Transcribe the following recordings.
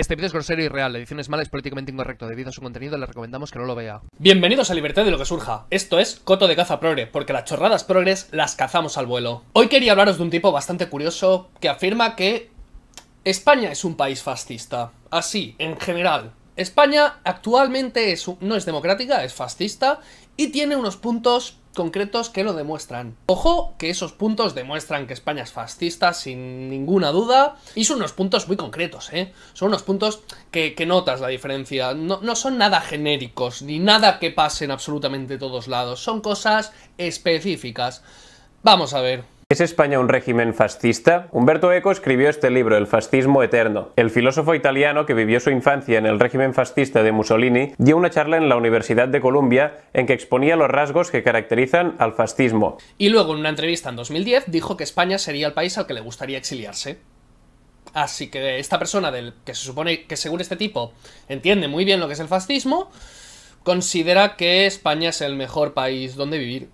Este vídeo es grosero y real, la edición es mala, es políticamente incorrecto. Debido a su contenido, le recomendamos que no lo vea. Bienvenidos a Libertad de lo que surja. Esto es Coto de Caza Progre, porque las chorradas progres las cazamos al vuelo. Hoy quería hablaros de un tipo bastante curioso que afirma que España es un país fascista. Así, en general, España actualmente no es democrática, es fascista y tiene unos puntos concretos que lo demuestran. Ojo que esos puntos demuestran que España es fascista sin ninguna duda y son unos puntos muy concretos, ¿eh? Son unos puntos que, notas la diferencia, no, no, son nada genéricos ni nada que pase en absolutamente todos lados, son cosas específicas. Vamos a ver. ¿Es España un régimen fascista? Humberto Eco escribió este libro, El fascismo eterno. El filósofo italiano que vivió su infancia en el régimen fascista de Mussolini dio una charla en la Universidad de Columbia en que exponía los rasgos que caracterizan al fascismo. Y luego, en una entrevista en 2010, dijo que España sería el país al que le gustaría exiliarse. Así que esta persona, del, que se supone que según este tipo entiende muy bien lo que es el fascismo, considera que España es el mejor país donde vivir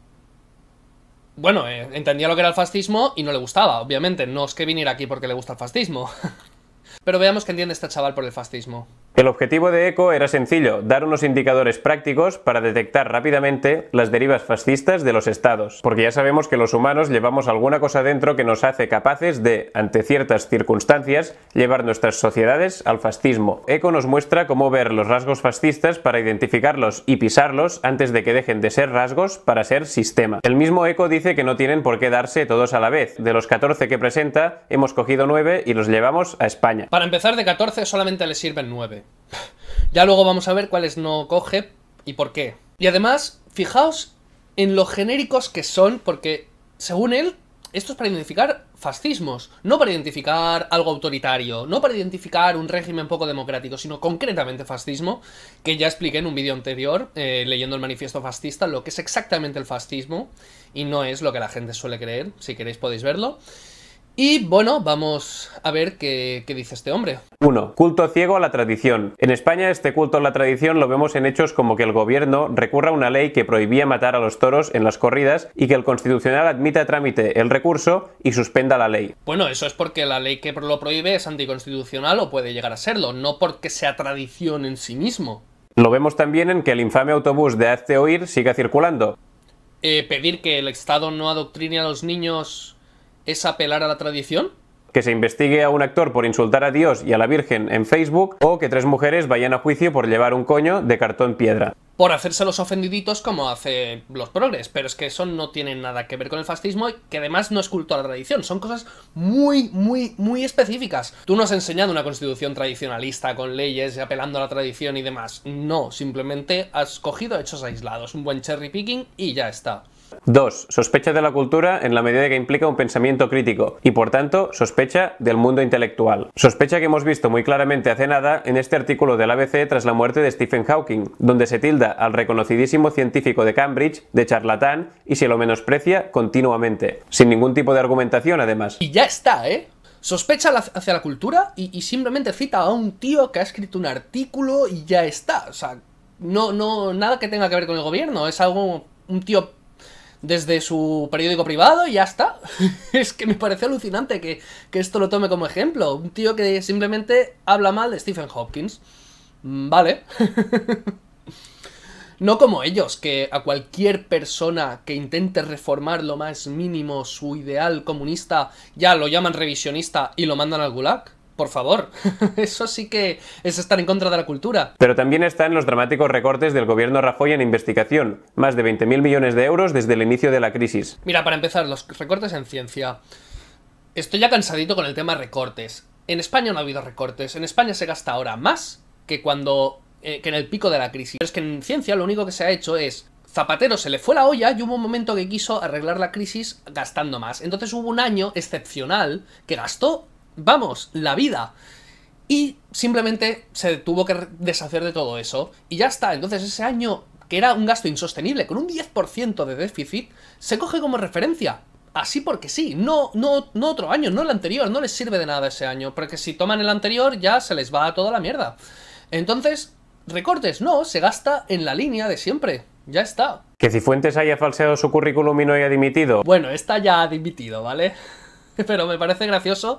bueno, eh, entendía lo que era el fascismo y no le gustaba, obviamente. No es que viniera aquí porque le gusta el fascismo. Pero veamos qué entiende este chaval por el fascismo. El objetivo de ECO era sencillo, dar unos indicadores prácticos para detectar rápidamente las derivas fascistas de los estados, porque ya sabemos que los humanos llevamos alguna cosa dentro que nos hace capaces de, ante ciertas circunstancias, llevar nuestras sociedades al fascismo. ECO nos muestra cómo ver los rasgos fascistas para identificarlos y pisarlos antes de que dejen de ser rasgos para ser sistema. El mismo ECO dice que no tienen por qué darse todos a la vez. De los 14 que presenta, hemos cogido 9 y los llevamos a España. Para empezar, de 14 solamente le sirven 9. ya luego vamos a ver cuáles no coge y por qué. Y además, fijaos en lo genéricos que son, porque según él, esto es para identificar fascismos, no para identificar algo autoritario, no para identificar un régimen poco democrático, sino concretamente fascismo, que ya expliqué en un vídeo anterior, eh, leyendo el manifiesto fascista, lo que es exactamente el fascismo, y no es lo que la gente suele creer, si queréis podéis verlo. Y bueno, vamos a ver qué, dice este hombre. Uno, Culto ciego a la tradición. En España este culto a la tradición lo vemos en hechos como que el gobierno recurra a una ley que prohibía matar a los toros en las corridas y que el constitucional admita a trámite el recurso y suspenda la ley. Bueno, eso es porque la ley que lo prohíbe es anticonstitucional o puede llegar a serlo, no porque sea tradición en sí mismo. Lo vemos también en que el infame autobús de Hazte Oír siga circulando. Eh, pedir que el Estado no adoctrine a los niños es apelar a la tradición? que se investigue a un actor por insultar a Dios y a la Virgen en Facebook o que tres mujeres vayan a juicio por llevar un coño de cartón piedra. Por hacerse los ofendiditos como hace los progres, pero es que eso no tiene nada que ver con el fascismo y que además no es culto a la tradición, son cosas muy, muy, muy específicas. Tú no has enseñado una constitución tradicionalista con leyes y apelando a la tradición y demás, no, simplemente has cogido hechos aislados, un buen cherry picking y ya está. 2. Sospecha de la cultura en la medida que implica un pensamiento crítico y por tanto sospecha del mundo intelectual. Sospecha que hemos visto muy claramente hace nada en este artículo del ABC tras la muerte de Stephen Hawking, donde se tilda al reconocidísimo científico de Cambridge de charlatán y se lo menosprecia continuamente, sin ningún tipo de argumentación además. Y ya está, ¿eh? sospecha hacia la cultura y, simplemente cita a un tío que ha escrito un artículo y ya está. O sea, no, no, nada que tenga que ver con el gobierno. Es algo, un tío desde su periódico privado y ya está. es que me parece alucinante que, que, esto lo tome como ejemplo. Un tío que simplemente habla mal de Stephen Hopkins. Mm, vale. no como ellos, que a cualquier persona que intente reformar lo más mínimo su ideal comunista, ya lo llaman revisionista y lo mandan al gulag. Por favor, eso sí que es estar en contra de la cultura. Pero también están los dramáticos recortes del gobierno Rajoy en investigación, más de 20.000 millones de euros desde el inicio de la crisis. Mira, para empezar, los recortes en ciencia. Estoy ya cansadito con el tema recortes. En España no ha habido recortes, en España se gasta ahora más que cuando... Eh, que en el pico de la crisis. Pero es que en ciencia lo único que se ha hecho es Zapatero se le fue la olla y hubo un momento que quiso arreglar la crisis gastando más. Entonces hubo un año excepcional que gastó vamos, la vida. Y simplemente se tuvo que deshacer de todo eso. Y ya está. Entonces ese año, que era un gasto insostenible, con un 10% de déficit, se coge como referencia. Así porque sí, no, no, no otro año, no el anterior, no les sirve de nada ese año, porque si toman el anterior ya se les va a toda la mierda. Entonces, recortes, no, se gasta en la línea de siempre, ya está. Que Cifuentes haya falseado su currículum y no haya dimitido. Bueno, esta ya ha dimitido, ¿vale? Pero me parece gracioso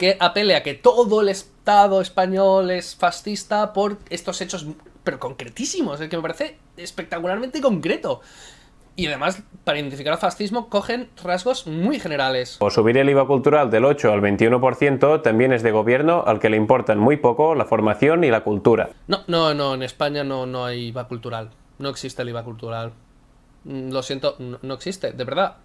que apele a que todo el Estado español es fascista por estos hechos, pero concretísimos, es que me parece espectacularmente concreto. Y además, para identificar al fascismo, cogen rasgos muy generales. O subir el IVA cultural del 8 al 21% también es de gobierno al que le importan muy poco la formación y la cultura. No, no, no, en España no, no hay IVA cultural. No existe el IVA cultural. Mm, lo siento, no existe, de verdad.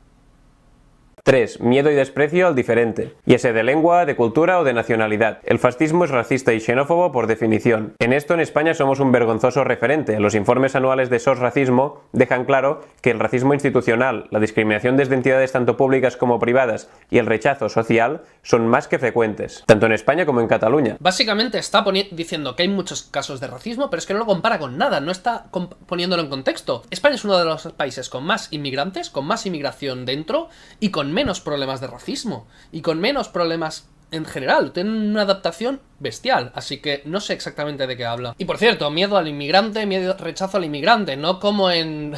3. Miedo y desprecio al diferente, Y ese de lengua, de cultura o de nacionalidad. El fascismo es racista y xenófobo por definición. En esto en España somos un vergonzoso referente. Los informes anuales de SOS Racismo dejan claro que el racismo institucional, la discriminación desde entidades tanto públicas como privadas y el rechazo social son más que frecuentes, tanto en España como en Cataluña. Básicamente está diciendo que hay muchos casos de racismo, pero es que no lo compara con nada, no está poniéndolo en contexto. España es uno de los países con más inmigrantes, con más inmigración dentro y con menos problemas de racismo y con menos problemas en general. Tienen una adaptación bestial, así que no sé exactamente de qué habla. Y por cierto, miedo al inmigrante, miedo rechazo al inmigrante, no como en...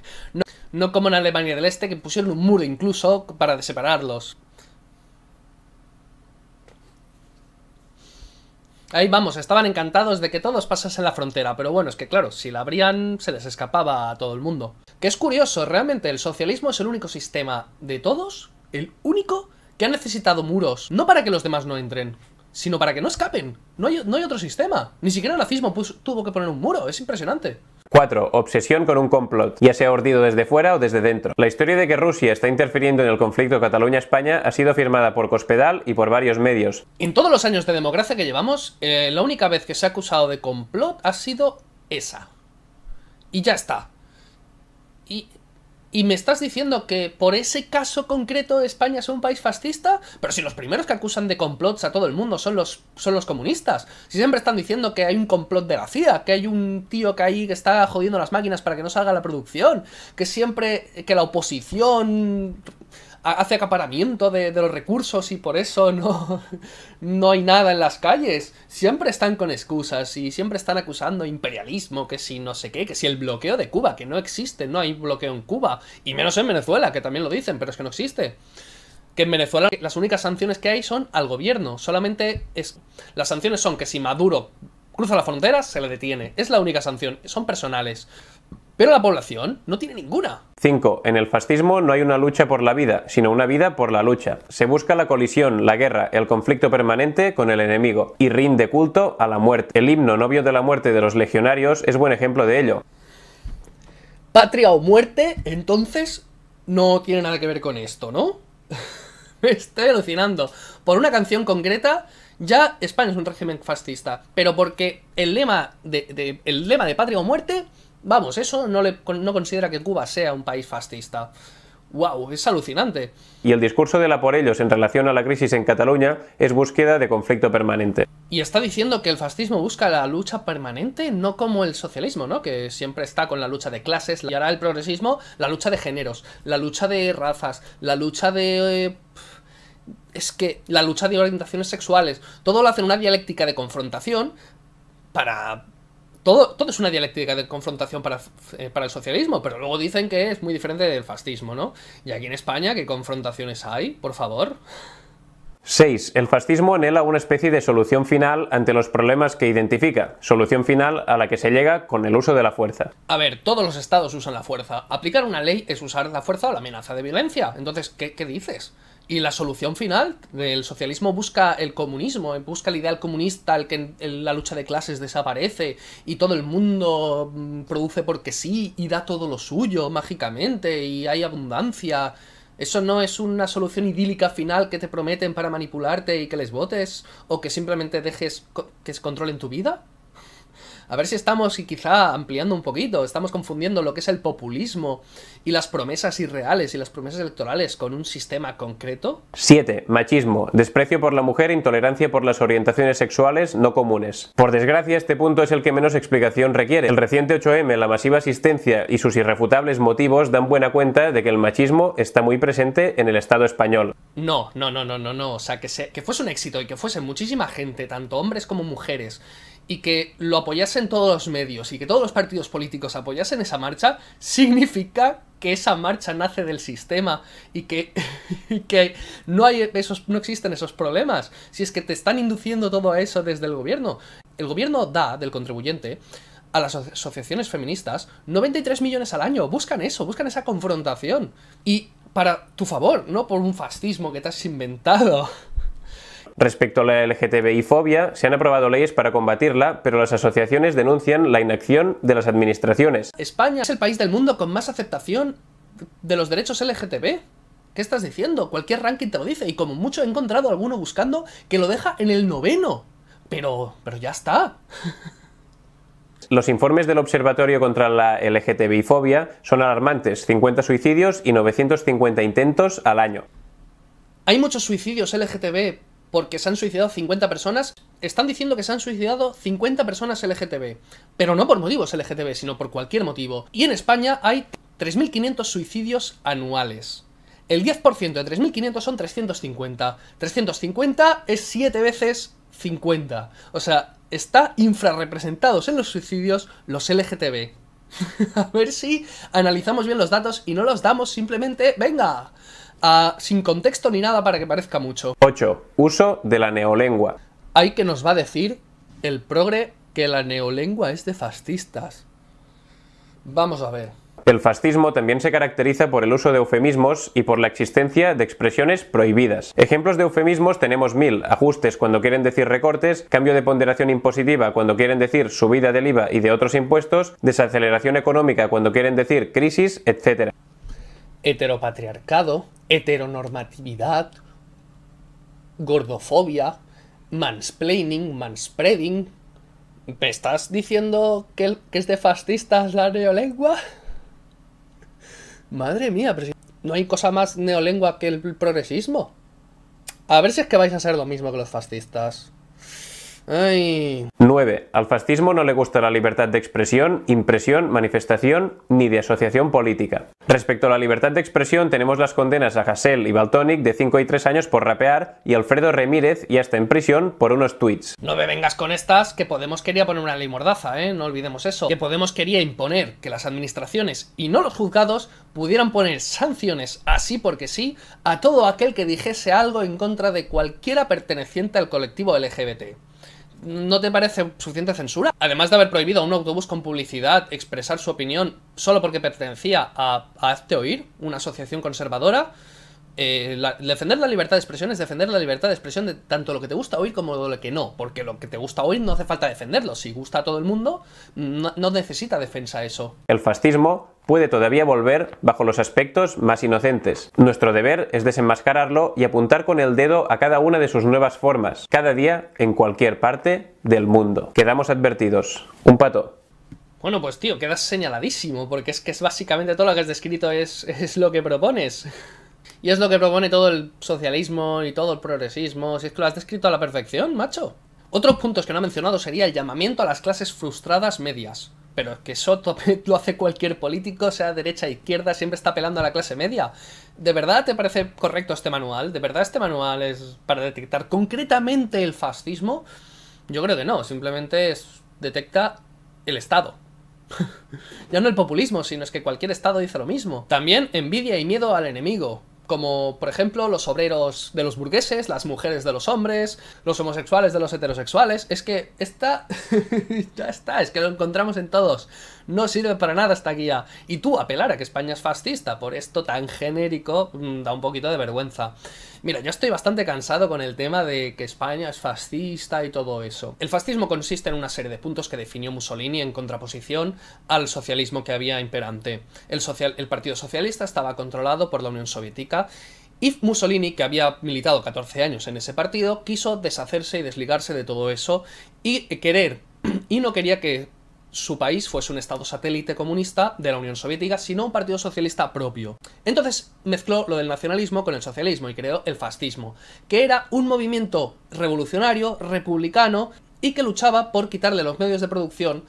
no, no como en Alemania del Este, que pusieron un muro incluso para separarlos. Ahí vamos, estaban encantados de que todos pasasen la frontera, pero bueno, es que claro, si la abrían se les escapaba a todo el mundo. Que es curioso, realmente el socialismo es el único sistema de todos, el único, que ha necesitado muros, no para que los demás no entren, sino para que no escapen. No hay, no hay otro sistema. Ni siquiera el nazismo tuvo que poner un muro, es impresionante. 4. Obsesión con un complot, ya sea ordido desde fuera o desde dentro. La historia de que Rusia está interfiriendo en el conflicto Cataluña-España ha sido firmada por Cospedal y por varios medios. En todos los años de democracia que llevamos, eh, la única vez que se ha acusado de complot ha sido esa. Y ya está. Y y me estás diciendo que por ese caso concreto España es un país fascista, pero si los primeros que acusan de complots a todo el mundo son los, son los comunistas, si siempre están diciendo que hay un complot de la CIA, que hay un tío que ahí que está jodiendo las máquinas para que no salga la producción, que siempre que la oposición hace acaparamiento de, los recursos y por eso no, no hay nada en las calles. Siempre están con excusas y siempre están acusando imperialismo, que si no sé qué, que si el bloqueo de Cuba, que no existe, no hay bloqueo en Cuba, y menos en Venezuela, que también lo dicen, pero es que no existe. Que en Venezuela las únicas sanciones que hay son al gobierno, solamente es... Las sanciones son que si Maduro cruza la frontera, se le detiene. Es la única sanción, son personales. Pero la población no tiene ninguna. 5. En el fascismo no hay una lucha por la vida, sino una vida por la lucha. Se busca la colisión, la guerra, el conflicto permanente con el enemigo y rinde culto a la muerte. El himno Novio de la Muerte de los legionarios es buen ejemplo de ello. Patria o muerte, entonces, no tiene nada que ver con esto, ¿no? Me estoy alucinando. Por una canción concreta, ya España es un régimen fascista, pero porque el lema de, de el lema de patria o muerte Vamos, eso no, le, no considera que Cuba sea un país fascista. ¡Wow! Es alucinante. Y el discurso de la por ellos en relación a la crisis en Cataluña es búsqueda de conflicto permanente. Y está diciendo que el fascismo busca la lucha permanente, no como el socialismo, ¿no? Que siempre está con la lucha de clases, y ahora el progresismo, la lucha de géneros, la lucha de razas, la lucha de... Eh, es que la lucha de orientaciones sexuales, todo lo hace una dialéctica de confrontación para todo, es una dialéctica de confrontación eh, para, el socialismo, pero luego dicen que es muy diferente del fascismo, ¿no? Y aquí en España, ¿qué confrontaciones hay? Por favor. 6. El fascismo anhela una especie de solución final ante los problemas que identifica, solución final a la que se llega con el uso de la fuerza. A ver, todos los estados usan la fuerza. Aplicar una ley es usar la fuerza o la amenaza de violencia. Entonces, ¿qué, qué dices? Y la solución final, el socialismo busca el comunismo, busca el ideal comunista, al que la lucha de clases desaparece y todo el mundo mm, produce porque sí y da todo lo suyo mágicamente y hay abundancia. Eso no es una solución idílica final que te prometen para manipularte y que les votes o que simplemente dejes que controlen tu vida. A ver si estamos y quizá ampliando un poquito, estamos confundiendo lo que es el populismo y las promesas irreales y las promesas electorales con un sistema concreto. 7. Machismo. Desprecio por la mujer intolerancia por las orientaciones sexuales no comunes. Por desgracia, este punto es el que menos explicación requiere. El reciente 8M, la masiva asistencia y sus irrefutables motivos dan buena cuenta de que el machismo está muy presente en el Estado español. No, no, no, no, no, no. O sea, que, que fuese un éxito y que fuese muchísima gente, tanto hombres como mujeres, y que lo apoyasen todos los medios y que todos los partidos políticos apoyasen esa marcha, significa que esa marcha nace del sistema y que, que no, hay esos, no existen esos problemas. Si es que te están induciendo todo eso desde el gobierno. El gobierno da del contribuyente a las asociaciones feministas 93 millones al año. Buscan eso, buscan esa confrontación. Y para tu favor, no por un fascismo que te has inventado. Respecto a la LGTBI fobia, se han aprobado leyes para combatirla, pero las asociaciones denuncian la inacción de las administraciones. España es el país del mundo con más aceptación de los derechos LGTB. ¿Qué estás diciendo? Cualquier ranking te lo dice y como mucho he encontrado alguno buscando que lo deja en el noveno. Pero, pero ya está. Los informes del Observatorio contra la LGTBI-fobia son alarmantes, 50 suicidios y 950 intentos al año. Hay muchos suicidios LGTB porque se han suicidado 50 personas. Están diciendo que se han suicidado 50 personas LGTB, pero no por motivos LGTB, sino por cualquier motivo. Y en España hay 3.500 suicidios anuales. El 10% de 3.500 son 350. 350 es 7 veces 50. O sea, está infrarrepresentados en los suicidios los LGTB. A ver si analizamos bien los datos y no los damos simplemente, venga, sin contexto ni nada para que parezca mucho. 8. Uso de la neolengua. Hay que nos va a decir el progre que la neolengua es de fascistas. Vamos a ver. El fascismo también se caracteriza por el uso de eufemismos y por la existencia de expresiones prohibidas. Ejemplos de eufemismos tenemos mil, ajustes cuando quieren decir recortes, cambio de ponderación impositiva cuando quieren decir subida del IVA y de otros impuestos, desaceleración económica cuando quieren decir crisis, etc heteropatriarcado, heteronormatividad, gordofobia, mansplaining, manspreading. ¿Me estás diciendo que, que es de fascistas la neolengua? Madre mía, no hay cosa más neolengua que el progresismo. A ver si es que vais a ser lo mismo que los fascistas. 9. Al fascismo no le gusta la libertad de expresión, impresión, manifestación ni de asociación política. Respecto a la libertad de expresión, tenemos las condenas a Hassel y Baltonic de 5 y 3 años por rapear y Alfredo Remírez ya está en prisión por unos tweets. No me vengas con estas, que Podemos quería poner una ley mordaza, ¿eh? No olvidemos eso. Que Podemos quería imponer que las administraciones y no los juzgados pudieran poner sanciones así porque sí a todo aquel que dijese algo en contra de cualquiera perteneciente al colectivo LGBT. ¿no te parece suficiente censura? Además de haber prohibido a un autobús con publicidad expresar su opinión solo porque pertenecía a, Hazte Oír, una asociación conservadora, eh, defender la libertad de expresión es defender la libertad de expresión de tanto lo que te gusta oír como lo que no, porque lo que te gusta oír no hace falta defenderlo, si gusta a todo el mundo no, necesita defensa eso. El fascismo puede todavía volver bajo los aspectos más inocentes. Nuestro deber es desenmascararlo y apuntar con el dedo a cada una de sus nuevas formas, cada día en cualquier parte del mundo. Quedamos advertidos. Un pato. Bueno, pues tío, quedas señaladísimo, porque es que es básicamente todo lo que has descrito es lo que propones. Y es lo que propone todo el socialismo y todo el progresismo. Si es que lo has descrito a la perfección, macho. Otros puntos que no ha mencionado sería el llamamiento a las clases frustradas medias. Pero es que eso lo hace cualquier político, sea derecha, izquierda, siempre está apelando a la clase media. ¿De verdad te parece correcto este manual? ¿De verdad este manual es para detectar concretamente el fascismo? Yo creo que no, simplemente es, detecta el Estado. ya no el populismo, sino es que cualquier Estado dice lo mismo. También envidia y miedo al enemigo como por ejemplo los obreros de los burgueses, las mujeres de los hombres, los homosexuales de los heterosexuales. Es que está, ya está, es que lo encontramos en todos no sirve para nada esta guía. Y tú apelar a que España es fascista por esto tan genérico mm, da un poquito de vergüenza. Mira, yo estoy bastante cansado con el tema de que España es fascista y todo eso. El fascismo consiste en una serie de puntos que definió Mussolini en contraposición al socialismo que había imperante. El, el Partido Socialista estaba controlado por la Unión Soviética y Mussolini, que había militado 14 años en ese partido, quiso deshacerse y desligarse de todo eso y querer y no quería que su país fuese un estado satélite comunista de la Unión Soviética, sino un partido socialista propio. Entonces mezcló lo del nacionalismo con el socialismo y creó el fascismo, que era un movimiento revolucionario, republicano, y que luchaba por quitarle los medios de producción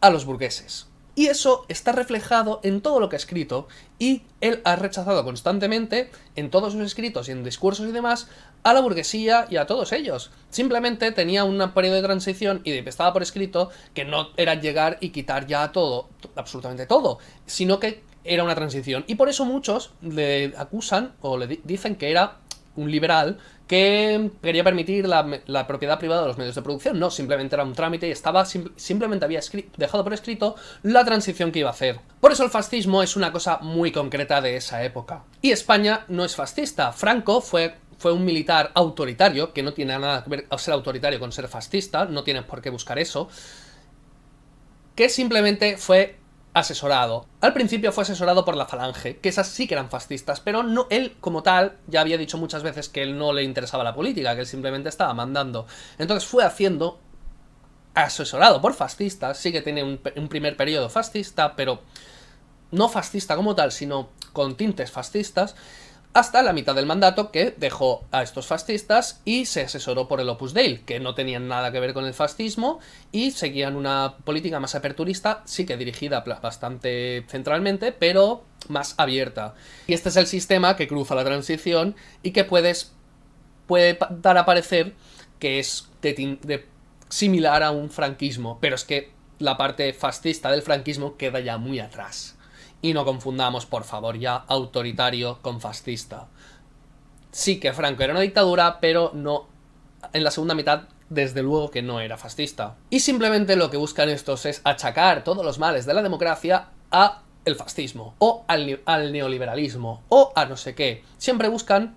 a los burgueses. Y eso está reflejado en todo lo que ha escrito, y él ha rechazado constantemente, en todos sus escritos y en discursos y demás, a la burguesía y a todos ellos. Simplemente tenía un periodo de transición y estaba por escrito que no era llegar y quitar ya todo, absolutamente todo, sino que era una transición. Y por eso muchos le acusan o le dicen que era un liberal que quería permitir la, propiedad privada de los medios de producción. No, simplemente era un trámite y estaba, simplemente había dejado por escrito la transición que iba a hacer. Por eso el fascismo es una cosa muy concreta de esa época. Y España no es fascista. Franco fue fue un militar autoritario, que no tiene nada que ver ser autoritario con ser fascista, no tienes por qué buscar eso, que simplemente fue asesorado. Al principio fue asesorado por la Falange, que esas sí que eran fascistas, pero no él como tal ya había dicho muchas veces que él no le interesaba la política, que él simplemente estaba mandando. Entonces fue haciendo asesorado por fascistas, sí que tiene un, un primer periodo fascista, pero no fascista como tal, sino con tintes fascistas, hasta la mitad del mandato que dejó a estos fascistas y se asesoró por el Opus Dei, que no tenían nada que ver con el fascismo y seguían una política más aperturista, sí que dirigida bastante centralmente, pero más abierta. Y este es el sistema que cruza la transición y que puedes puede dar a parecer que es similar a un franquismo, pero es que la parte fascista del franquismo queda ya muy atrás. Y no confundamos, por favor, ya autoritario con fascista. Sí que Franco era una dictadura, pero no... En la segunda mitad desde luego que no era fascista. Y simplemente lo que buscan estos es achacar todos los males de la democracia a el fascismo, o al, al neoliberalismo, o a no sé qué. Siempre buscan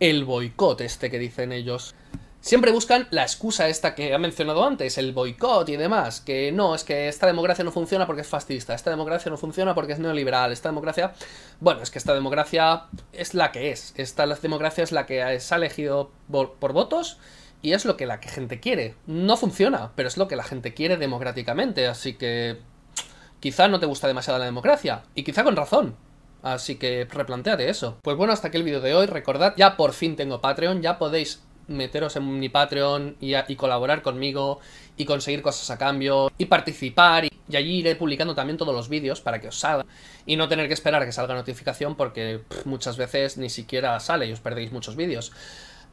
el boicot este que dicen ellos. Siempre buscan la excusa esta que ha mencionado antes, el boicot y demás, que no, es que esta democracia no funciona porque es fascista, esta democracia no funciona porque es neoliberal, esta democracia... Bueno, es que esta democracia es la que es, esta democracia es la que se ha elegido por, votos y es lo que la gente quiere. No funciona, pero es lo que la gente quiere democráticamente, así que quizá no te gusta demasiado la democracia, y quizá con razón, Así que replanteate eso. Pues bueno, hasta aquí el vídeo de hoy. Recordad, ya por fin tengo Patreon, ya podéis meteros en mi Patreon y, colaborar conmigo y conseguir cosas a cambio y participar y, allí iré publicando también todos los vídeos para que os salga y no tener que esperar a que salga notificación porque muchas veces ni siquiera sale y os perdéis muchos vídeos.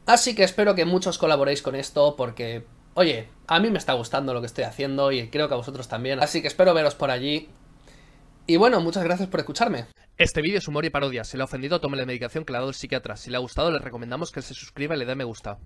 Así que espero que muchos colaboréis con esto porque, oye, a mí me está gustando lo que estoy haciendo y creo que a vosotros también. Así que espero veros por allí. Y bueno, muchas gracias por escucharme. Este vídeo es humor y parodia. Si le ha ofendido, tome la medicación que le ha dado el psiquiatra. Si le ha gustado, le recomendamos que se suscriba y le dé me gusta.